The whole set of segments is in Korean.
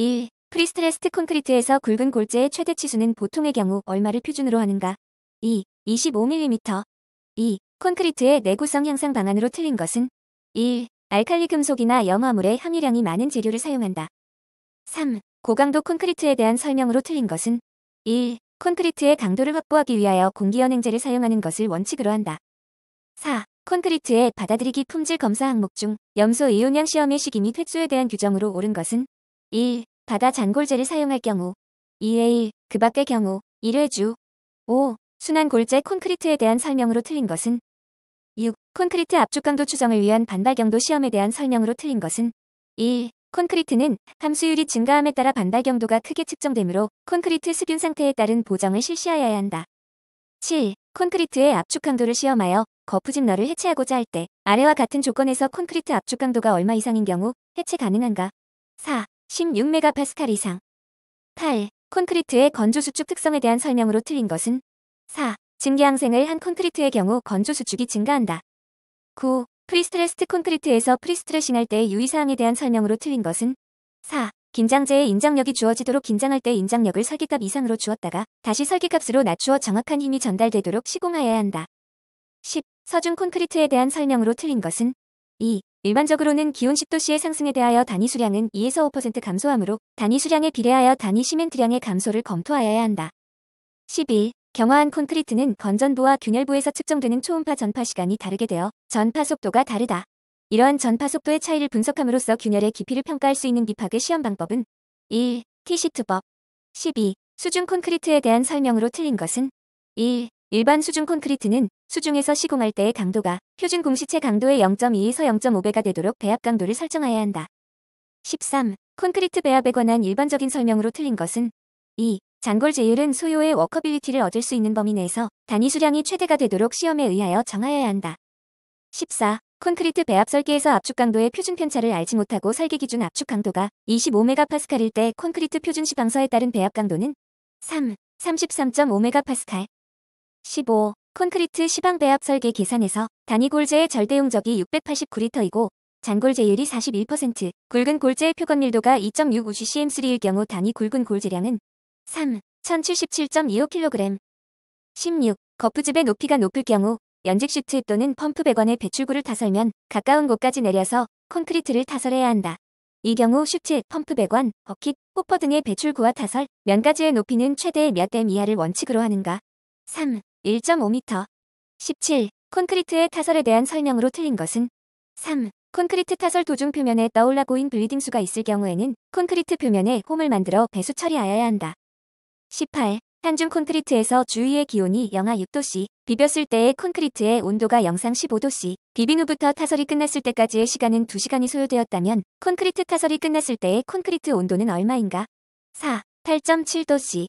1. 프리스트레스트 콘크리트에서 굵은 골재의 최대 치수는 보통의 경우 얼마를 표준으로 하는가? 2. 25mm 2. 콘크리트의 내구성 향상 방안으로 틀린 것은 1. 알칼리 금속이나 염화물에 함유량이 많은 재료를 사용한다. 3. 고강도 콘크리트에 대한 설명으로 틀린 것은 1. 콘크리트의 강도를 확보하기 위하여 공기연행제를 사용하는 것을 원칙으로 한다. 4. 콘크리트의 받아들이기 품질 검사 항목 중 염소 이온양 시험의 시기 및 횟수에 대한 규정으로 옳은 것은 1. 바다 잔골재를 사용할 경우 2회 1그 밖의 경우 1회 주 5. 순환 골재 콘크리트에 대한 설명으로 틀린 것은 6. 콘크리트 압축 강도 추정을 위한 반발경도 시험에 대한 설명으로 틀린 것은 1. 콘크리트는 함수율이 증가함에 따라 반발경도가 크게 측정되므로 콘크리트 습윤 상태에 따른 보정을 실시하여야 한다. 7. 콘크리트의 압축 강도를 시험하여 거푸집 너를 해체하고자 할 때 아래와 같은 조건에서 콘크리트 압축 강도가 얼마 이상인 경우 해체 가능한가? 4. 16메가파스칼 이상. 8. 콘크리트의 건조 수축 특성에 대한 설명으로 틀린 것은 4. 증기항생을 한 콘크리트의 경우 건조 수축이 증가한다. 9. 프리스트레스트 콘크리트에서 프리스트레싱할 때 유의사항에 대한 설명으로 틀린 것은 4. 긴장제의 인장력이 주어지도록 긴장할 때 인장력을 설계값 이상으로 주었다가 다시 설계값으로 낮추어 정확한 힘이 전달되도록 시공하여야 한다. 10. 서중 콘크리트에 대한 설명으로 틀린 것은 2. 일반적으로는 기온 10도씨의 상승에 대하여 단위 수량은 2에서 5% 감소하므로 단위 수량에 비례하여 단위 시멘트량의 감소를 검토하여야 한다. 11. 경화한 콘크리트는 건전부와 균열부에서 측정되는 초음파 전파 시간이 다르게 되어 전파 속도가 다르다. 이러한 전파 속도의 차이를 분석함으로써 균열의 깊이를 평가할 수 있는 비파괴 시험 방법은 1. 티시트법 12. 수중 콘크리트에 대한 설명으로 틀린 것은 1. 일반 수중 콘크리트는 수중에서 시공할 때의 강도가 표준 공시체 강도의 0.2에서 0.5배가 되도록 배합 강도를 설정해야 한다. 13. 콘크리트 배합에 관한 일반적인 설명으로 틀린 것은 2. 장골 제율은 소요의 워커빌리티를 얻을 수 있는 범위 내에서 단위 수량이 최대가 되도록 시험에 의하여 정하여야 한다. 14. 콘크리트 배합 설계에서 압축 강도의 표준 편차를 알지 못하고 설계 기준 압축 강도가 25MPa일 때 콘크리트 표준 시방서에 따른 배합 강도는 3. 33.5MPa, 15. 콘크리트 시방 배합 설계 계산에서 단위 골재의 절대 용적이 689리터이고 잔골재율이 41%, 굵은 골재의 표건밀도가 2.6우CCM3일 경우 단위 굵은 골재량은 3, 1077.25kg. 16. 거푸집의 높이가 높을 경우 연직 시트 또는 펌프 배관0의 배출구를 타설면 가까운 곳까지 내려서 콘크리트를 타설해야 한다. 이 경우 슈트, 펌프 배관, 버킷, 호퍼 등의 배출구와 타설, 면가지의 높이는 최대 몇댐 이하를 원칙으로 하는가. 3. 1.5m. 17. 콘크리트의 타설에 대한 설명으로 틀린 것은 3. 콘크리트 타설 도중 표면에 떠올라 고인 블리딩수가 있을 경우에는 콘크리트 표면에 홈을 만들어 배수 처리하여야 한다. 18. 한중 콘크리트에서 주위의 기온이 영하 6도씨, 비볐을 때의 콘크리트의 온도가 영상 15도씨, 비빈 후부터 타설이 끝났을 때까지의 시간은 2시간이 소요되었다면 콘크리트 타설이 끝났을 때의 콘크리트 온도는 얼마인가? 4. 8.7도씨.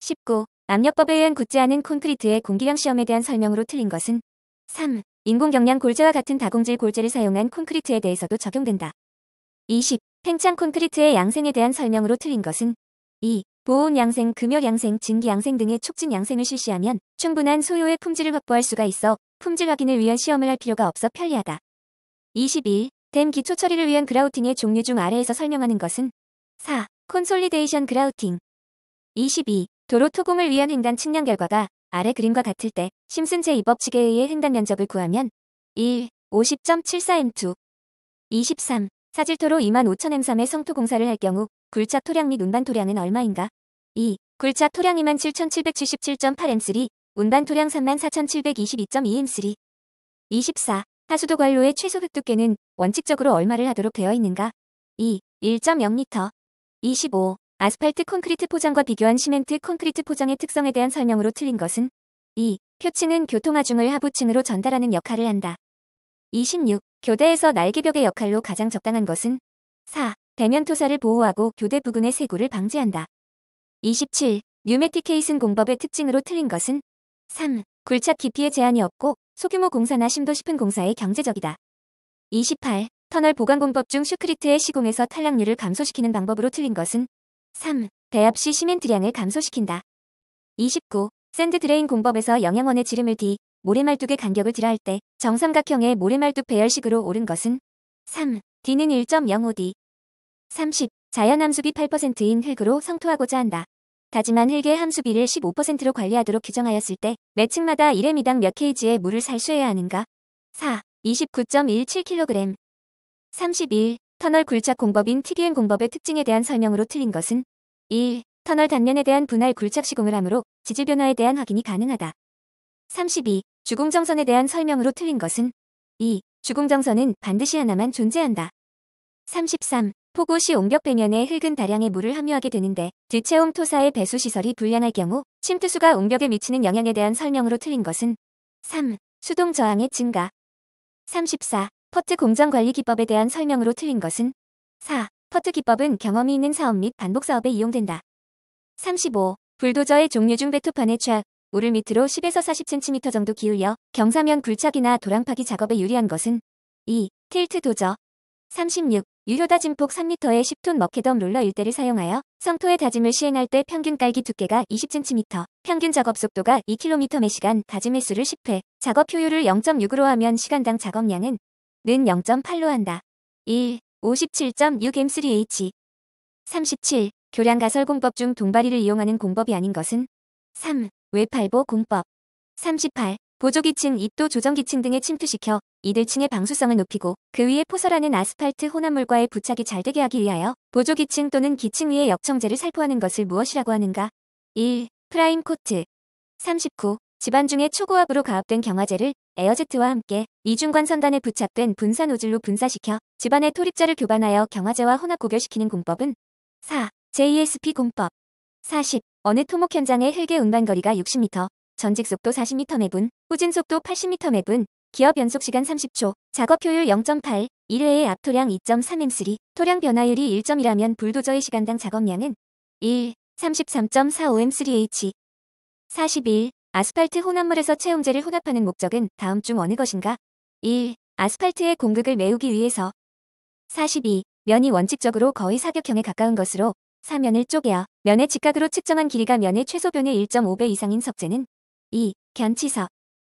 19. 압력법에 의한 굳지 않은 콘크리트의 공기량 시험에 대한 설명으로 틀린 것은 3. 인공경량 골재와 같은 다공질 골재를 사용한 콘크리트에 대해서도 적용된다. 20. 팽창 콘크리트의 양생에 대한 설명으로 틀린 것은 2. 보온 양생, 금열 양생, 증기 양생 등의 촉진 양생을 실시하면 충분한 소요의 품질을 확보할 수가 있어 품질 확인을 위한 시험을 할 필요가 없어 편리하다. 21. 댐 기초 처리를 위한 그라우팅의 종류 중 아래에서 설명하는 것은 4. 콘솔리데이션 그라우팅 22. 도로 토공을 위한 횡단 측량 결과가 아래 그림과 같을 때 심슨 제2법칙에 의해 횡단 면적을 구하면 1. 50.74m 23. 사질토로 25,000m3의 성토 공사를 할 경우 굴착 토량 및 운반 토량은 얼마인가? 2. 굴착 토량 27,777.8m3, 운반 토량 34,722.2m3 24. 하수도 관로의 최소 획두께는 원칙적으로 얼마를 하도록 되어 있는가? 2. 1.0m 25. 아스팔트 콘크리트 포장과 비교한 시멘트 콘크리트 포장의 특성에 대한 설명으로 틀린 것은 2. 표층은 교통하중을 하부층으로 전달하는 역할을 한다. 26. 교대에서 날개벽의 역할로 가장 적당한 것은 4. 대면 토사를 보호하고 교대 부근의 세구를 방지한다. 27. 뉴메틱 케이슨 공법의 특징으로 틀린 것은 3. 굴착 깊이에 제한이 없고 소규모 공사나 심도 싶은 공사에 경제적이다. 28. 터널 보강 공법 중 슈크리트의 시공에서 탈락률을 감소시키는 방법으로 틀린 것은 3. 배합시 시멘트량을 감소시킨다. 29. 샌드 드레인 공법에서 영양원의 지름을 뒤 모래말뚝의 간격을 D라 할 때 정삼각형의 모래말뚝 배열식으로 옳은 것은 3. D는 1.05D. 30. 자연 함수비 8%인 흙으로 성토하고자 한다. 다지만 흙의 함수비를 15%로 관리하도록 규정하였을 때 매층마다 1미당몇 kg의 물을 살수해야 하는가? 4. 29.17kg 31. 터널 굴착 공법인 TDM 공법의 특징에 대한 설명으로 틀린 것은 1. 터널 단면에 대한 분할 굴착 시공을 하므로 지질 변화에 대한 확인이 가능하다. 32. 주공정선에 대한 설명으로 틀린 것은 2. 주공정선은 반드시 하나만 존재한다. 33. 폭우시 옹벽 배면에 흙은 다량의 물을 함유하게 되는데 드체옴 토사의 배수시설이 불량할 경우 침투수가 옹벽에 미치는 영향에 대한 설명으로 틀린 것은 3. 수동 저항의 증가 34. 퍼트 공정 관리 기법에 대한 설명으로 틀린 것은 4. 퍼트 기법은 경험이 있는 사업 및 반복 사업에 이용된다. 35. 불도저의 종류 중배토판의 좌, 우를 밑으로 10에서 40cm 정도 기울여 경사면 굴착이나 도랑파기 작업에 유리한 것은 2. 틸트 도저 36. 유효다 진폭 3m의 10톤 먹케덤 롤러 일대를 사용하여 성토의 다짐을 시행할 때 평균 깔기 두께가 20cm, 평균 작업 속도가 2km 매 시간, 다짐 횟수를 10회, 작업 효율을 0.6으로 하면 시간당 작업량은 는 0.8로 한다. 1. 57.6M3H 37. 교량가설공법 중 동바리를 이용하는 공법이 아닌 것은 3. 외팔보 공법 38. 보조기층, 입도 조정기층 등에 침투시켜 이들층의 방수성을 높이고 그 위에 포설하는 아스팔트 혼합물과의 부착이 잘 되게 하기 위하여 보조기층 또는 기층 위에 역청재를 살포하는 것을 무엇이라고 하는가? 1. 프라임 코트 39. 집안 중에 초고압으로 가압된 경화제를 에어제트와 함께 이중관 선단에 부착된 분산노질로 분사시켜 집안의 토립자를 교반하여 경화제와 혼합 고결시키는 공법은 4. JSP 공법 40. 어느 토목 현장의 흙의 운반거리가 60m, 전직 속도 40m 매분, 후진 속도 80m 매분, 기어변속 시간 30초, 작업 효율 0.8, 1회의 압토량 2.3M3, 토량 변화율이 1 1이라면 불도저의 시간당 작업량은 1. 33.45M3H 41. 아스팔트 혼합물에서 체온제를 혼합하는 목적은 다음 중 어느 것인가? 1. 아스팔트의 공극을 메우기 위해서 42. 면이 원칙적으로 거의 사격형에 가까운 것으로 사면을 쪼개어 면의 직각으로 측정한 길이가 면의 최소변의 1.5배 이상인 석재는 2. 견치석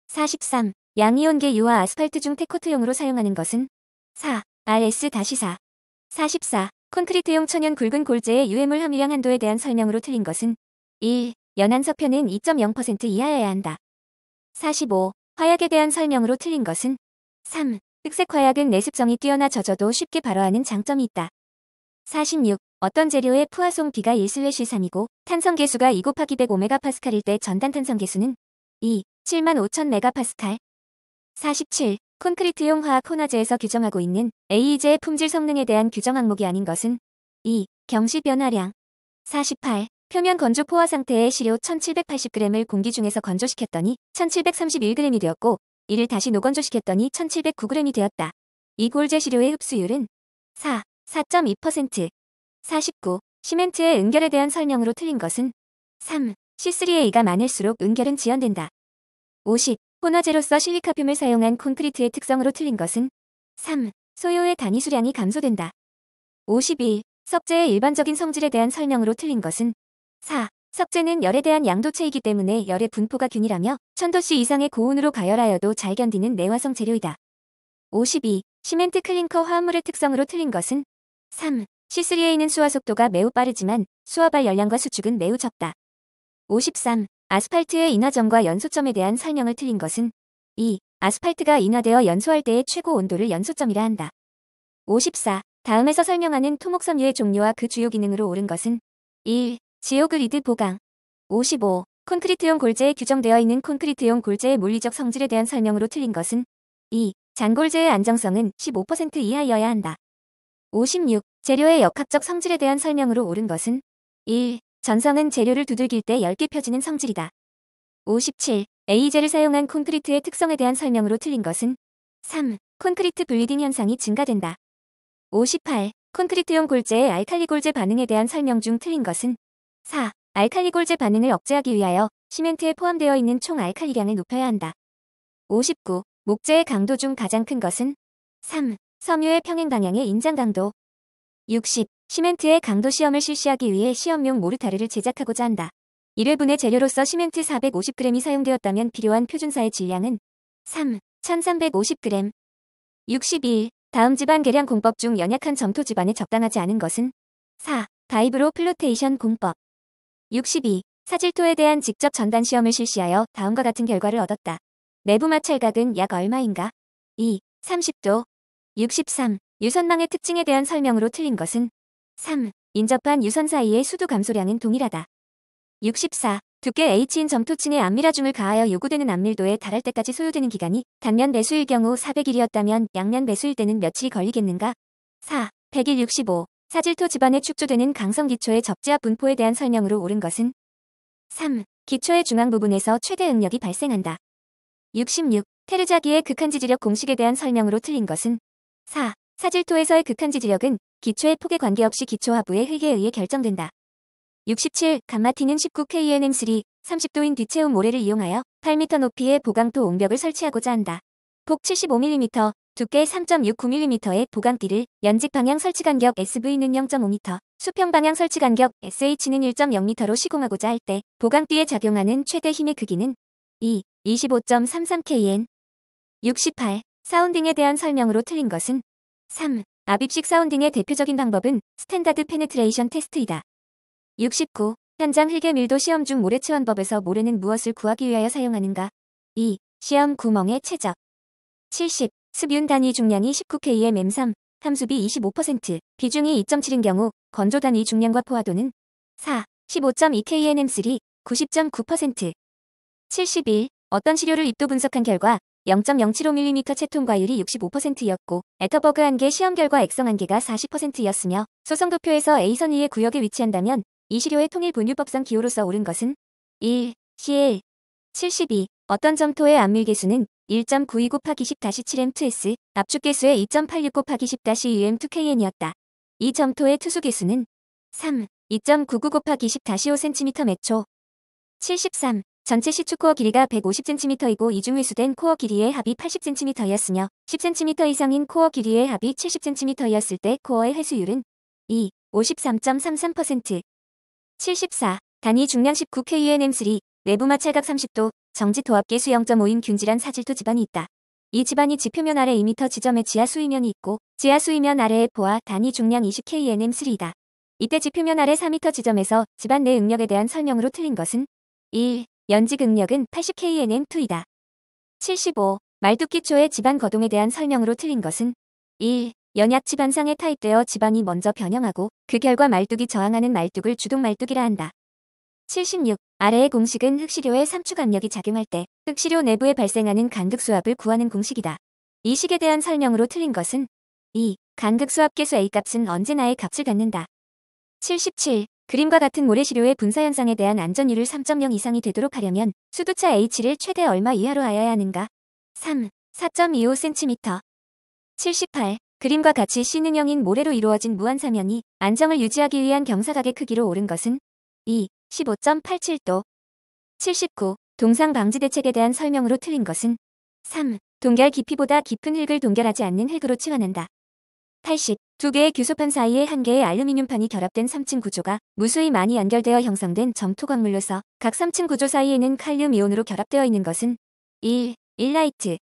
43. 양이온계 유화 아스팔트 중 테코트용으로 사용하는 것은 4. RS-4 44. 콘크리트용 천연 굵은 골재의 유해물 함유량 한도에 대한 설명으로 틀린 것은 1. 연한 서편은 2.0% 이하여야 한다. 45. 화약에 대한 설명으로 틀린 것은 3. 흑색 화약은 내습성이 뛰어나 젖어도 쉽게 발화하는 장점이 있다. 46. 어떤 재료의 푸아송 비가1슬의시상이고 탄성 계수가 2 곱하기 100 오메가파스칼일 때 전단 탄성 계수는 2. 7만 5천 메가파스칼 47. 콘크리트용 화학 혼화제에서 규정하고 있는 AE제의 품질 성능에 대한 규정 항목이 아닌 것은 2. 경시 변화량 48. 표면 건조 포화 상태의 시료 1780g을 공기 중에서 건조시켰더니 1731g이 되었고 이를 다시 노건조시켰더니 1709g이 되었다. 이 골재 시료의 흡수율은 4, 4.2%, 49, 시멘트의 응결에 대한 설명으로 틀린 것은 3, c 3 a 가 많을수록 응결은 지연된다. 50, 혼화제로서 실리카뮴을 사용한 콘크리트의 특성으로 틀린 것은 3. 소요의 단위 수량이 감소된다. 52. 석재의 일반적인 성질에 대한 설명으로 틀린 것은 4. 석재는 열에 대한 양도체이기 때문에 열의 분포가 균일하며 1000도씨 이상의 고온으로 가열하여도 잘 견디는 내화성 재료이다. 52. 시멘트 클링커 화합물의 특성으로 틀린 것은 3. C3A는 수화 속도가 매우 빠르지만 수화발 열량과 수축은 매우 적다. 53. 아스팔트의 인화점과 연소점에 대한 설명을 틀린 것은 2. 아스팔트가 인화되어 연소할 때의 최고 온도를 연소점이라 한다. 54. 다음에서 설명하는 토목섬유의 종류와 그 주요 기능으로 옳은 것은 1. 지오그리드 보강 55. 콘크리트용 골재에 규정되어 있는 콘크리트용 골재의 물리적 성질에 대한 설명으로 틀린 것은 2. 잔골재의 안정성은 15% 이하여야 한다. 56. 재료의 역학적 성질에 대한 설명으로 옳은 것은 1. 전성은 재료를 두들길 때 얇게 펴지는 성질이다. 57. a 제를 사용한 콘크리트의 특성에 대한 설명으로 틀린 것은 3. 콘크리트 블리딩 현상이 증가된다. 58. 콘크리트용 골재의 알칼리 골재 반응에 대한 설명 중 틀린 것은 4. 알칼리골제 반응을 억제하기 위하여 시멘트에 포함되어 있는 총 알칼리량을 높여야 한다. 59. 목재의 강도 중 가장 큰 것은 3. 섬유의 평행 방향의 인장 강도 60. 시멘트의 강도 시험을 실시하기 위해 시험용 모르타르를 제작하고자 한다. 1회분의 재료로서 시멘트 450g이 사용되었다면 필요한 표준사의 질량은 3. 1350g 62. 다음 지방 계량 공법 중 연약한 점토 지안에 적당하지 않은 것은 4. 다이브로 플로테이션 공법 62. 사질토에 대한 직접 전단 시험을 실시하여 다음과 같은 결과를 얻었다. 내부마 찰각은 약 얼마인가? 2. 30도. 63. 유선망의 특징에 대한 설명으로 틀린 것은? 3. 인접한 유선 사이의 수도 감소량은 동일하다. 64. 두께 H인 점토층의 안밀하중을 가하여 요구되는 안밀도에 달할 때까지 소요되는 기간이 단면 배수일 경우 400일이었다면 양면 배수일 때는 며칠이 걸리겠는가? 4. 100일 65. 사질토 집안에 축조되는 강성 기초의 접지압 분포에 대한 설명으로 옳은 것은 3. 기초의 중앙 부분에서 최대 응력이 발생한다. 66. 테르자기의 극한 지지력 공식에 대한 설명으로 틀린 것은 4. 사질토에서의 극한 지지력은 기초의 폭에 관계없이 기초 하부의 흙에 의해 결정된다. 67. 감마티는 19KNM3 30도인 뒤채움 모래를 이용하여 8m 높이의 보강토 옹벽을 설치하고자 한다. 폭 75mm, 두께 3.69mm의 보강띠를 연직 방향 설치 간격 SV는 0.5m, 수평 방향 설치 간격 SH는 1.0m로 시공하고자 할 때 보강띠에 작용하는 최대 힘의 크기는 2, 25.33kN 68. 사운딩에 대한 설명으로 틀린 것은 3. 아빕식 사운딩의 대표적인 방법은 스탠다드 페네트레이션 테스트이다. 69. 현장 흙의 밀도 시험 중 모래 체원법에서 모래는 무엇을 구하기 위하여 사용하는가? 2. 시험 구멍의 최적 70. 습윤 단위 중량이 1 9 k m M3, 함수비 25%, 비중이 2.7인 경우 건조 단위 중량과 포화도는 4. 15.2kg M3, 90.9%. 71. 어떤 시료를 입도 분석한 결과 0.075mm 채통과율이 65%였고 에터버그 한 개 시험 결과 액성 한 개가 40%였으며 소성도표에서 A선 위의 구역에 위치한다면 이 시료의 통일 분유법상 기호로서 옳은 것은 1. CL 72. 어떤 점토의 암밀 계수는 1.92 곱하기 10-7M2S, 압축 개수의 2.86 곱하기 10-2M2KN이었다. 이 점토의 투수 개수는 3, 2.99 곱하기 10-5cm 매초 73, 전체 시추 코어 길이가 150cm이고 이중 회수된 코어 길이의 합이 80cm였으며 10cm 이상인 코어 길이의 합이 7 0 c m 이었을때 코어의 회수율은 2, 53.33%, 74, 단위 중량 19KNM3, 내부 마찰각 30도, 정지 도합계수 영점5인 균질한 사질토 지반이 있다. 이 지반이 지표면 아래 2m 지점에 지하 수위면이 있고 지하 수위면 아래에 보아 단위 중량 20kNm3이다. 이때 지표면 아래 4m 지점에서 지반 내 응력에 대한 설명으로 틀린 것은 1. 연직 응력은 80kNM2이다. 75. 말뚝기초의 지반 거동에 대한 설명으로 틀린 것은 1. 연약 지반상에 타입되어 지반이 먼저 변형하고 그 결과 말뚝이 저항하는 말뚝을 주동말뚝이라 한다. 76. 아래의 공식은 흑시료의 삼축 압력이 작용할 때 흑시료 내부에 발생하는 간극수압을 구하는 공식이다. 이 식에 대한 설명으로 틀린 것은 2. 간극수압 계수 A값은 언제나의 값을 갖는다. 77. 그림과 같은 모래시료의 분사현상에 대한 안전율을 3.0 이상이 되도록 하려면 수도차 H를 최대 얼마 이하로 하여야 하는가? 3. 4.25cm 78. 그림과 같이 C능형인 모래로 이루어진 무한사면이 안정을 유지하기 위한 경사각의 크기로 오른 것은 2. 15.87도 79. 동상 방지 대책에 대한 설명으로 틀린 것은 3. 동결 깊이보다 깊은 흙을 동결하지 않는 흙으로 치환한다. 80. 두 개의 규소판 사이에 한 개의 알루미늄판이 결합된 3층 구조가 무수히 많이 연결되어 형성된 점토광물로서 각 3층 구조 사이에는 칼륨 이온으로 결합되어 있는 것은 1. 일라이트,